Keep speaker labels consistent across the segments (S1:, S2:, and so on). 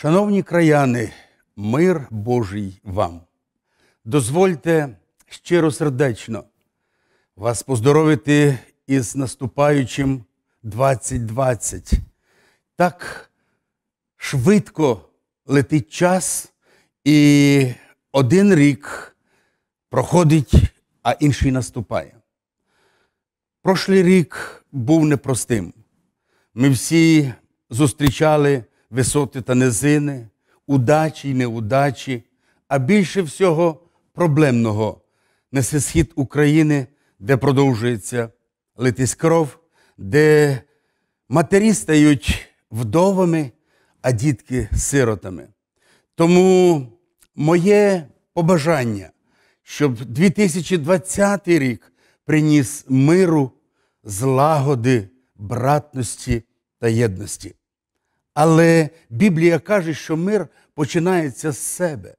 S1: Шановні краяни, мир Божий вам. Дозвольте щиро сердечно вас поздоровити із наступаючим 2020. Так швидко летить час, і один рік проходить, а інший наступає. Прошлий рік був непростим. Ми всі зустрічали висоти та низини, удачі й неудачі, а більше всього проблемного несе схід України, де продовжується литись кров, де матері стають вдовами, а дітки сиротами. Тому моє побажання, щоб 2020 рік приніс миру, злагоди, братності та єдності. Але Біблія каже, що мир починається з себе.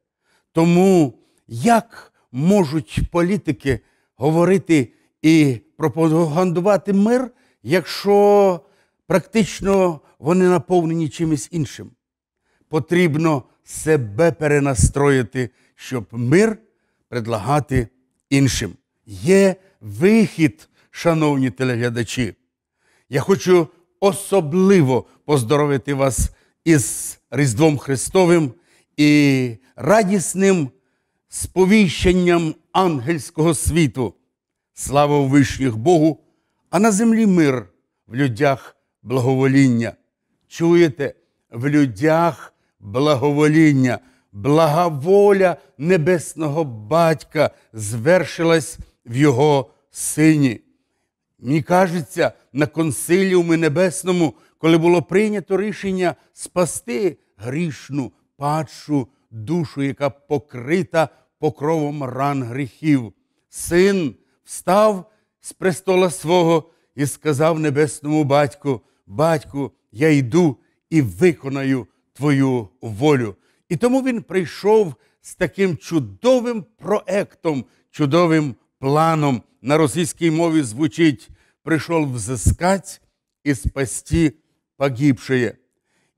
S1: Тому як можуть політики говорити і пропагандувати мир, якщо практично вони наповнені чимось іншим? Потрібно себе перенастроїти, щоб мир предлагати іншим. Є вихід, шановні телеглядачі. Я хочу особливо поздоровити вас із Різдвом Христовим і радісним сповіщенням ангельського світу. Слава у вишніх Богу, а на землі мир в людях благовоління. Чуєте, в людях благовоління, благоволя небесного батька звершилась в його сині. Мені кажеться, на консиліумі небесному, коли було прийнято рішення спасти грішну, падшу душу, яка покрита покровом ран гріхів, син встав з престола свого і сказав небесному батьку: Батьку, я йду і виконаю твою волю. І тому він прийшов з таким чудовим проектом, чудовим планом на російській мові звучить прийшов взискать і спасти погибшеє.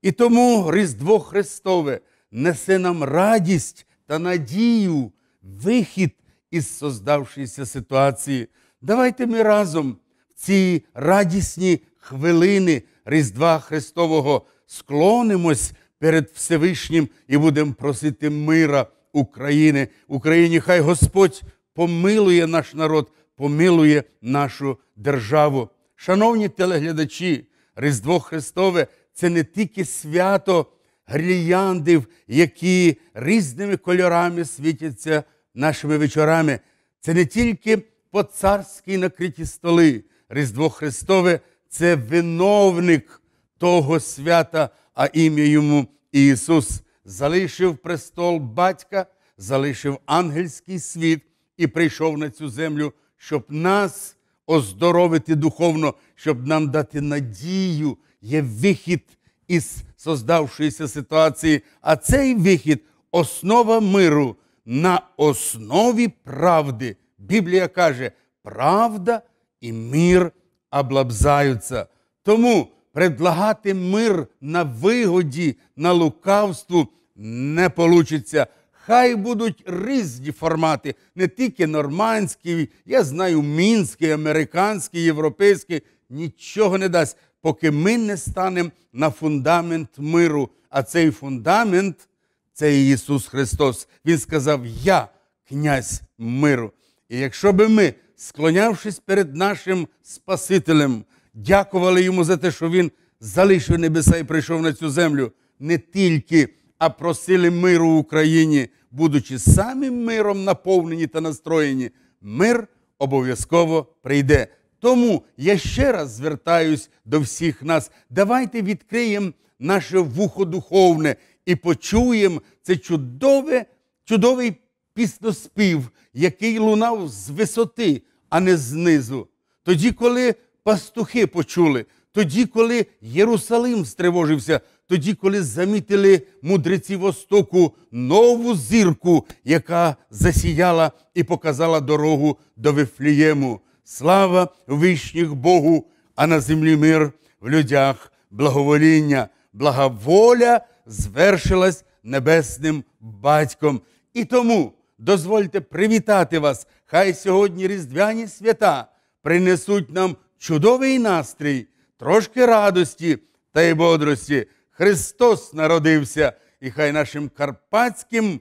S1: І тому Різдво Христове несе нам радість та надію, вихід із создавшоїся ситуації. Давайте ми разом в ці радісні хвилини Різдва Христового склонимось перед Всевишнім і будемо просити мира України. Україні, хай Господь помилує наш народ, помилує нашу державу. Шановні телеглядачі, Різдво Христове це не тільки свято гріяндів, які різними кольорами світяться нашими вечорами. Це не тільки по царській накриті столи. Різдво Христове це виновник того свята, а ім'я йому Ісус. Залишив престол батька, залишив ангельський світ і прийшов на цю землю, щоб нас оздоровити духовно, щоб нам дати надію, є вихід із создавшоїся ситуації. А цей вихід основа миру на основі правди. Біблія каже, правда і мир облабзаються. Тому предлагати мир на вигоді, на лукавству не получиться. Хай будуть різні формати, не тільки нормандські, я знаю, мінський, американський, європейський, нічого не дасть, поки ми не станемо на фундамент миру. А цей фундамент це Ісус Христос. Він сказав: Я князь миру. І якщо би ми, склонявшись перед нашим Спасителем, дякували йому за те, що Він залишив небеса і прийшов на цю землю, не тільки а просили миру Україні, будучи самим миром наповнені та настроєні, мир обов'язково прийде. Тому я ще раз звертаюсь до всіх нас. Давайте відкриємо наше вухо духовне і почуємо це чудове, чудовий пісноспів, який лунав з висоти, а не знизу. Тоді, коли пастухи почули, тоді, коли Єрусалим стривожився, тоді, коли замітили мудреці Востоку нову зірку, яка засіяла і показала дорогу до Вифлієму. Слава вишніх Богу, а на землі мир в людях благовоління, благоволя звершилась небесним батьком. І тому дозвольте привітати вас, хай сьогодні різдвяні свята принесуть нам чудовий настрій трошки радості та й бодрості. Христос народився, і хай нашим карпатським,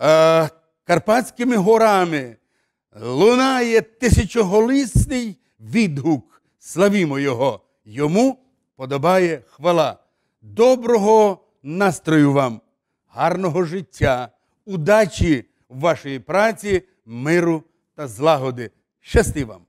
S1: е, карпатськими горами лунає тисячоголисний відгук. Славімо Його! Йому подобає хвала. Доброго настрою вам, гарного життя, удачі в вашій праці, миру та злагоди. Щасти вам!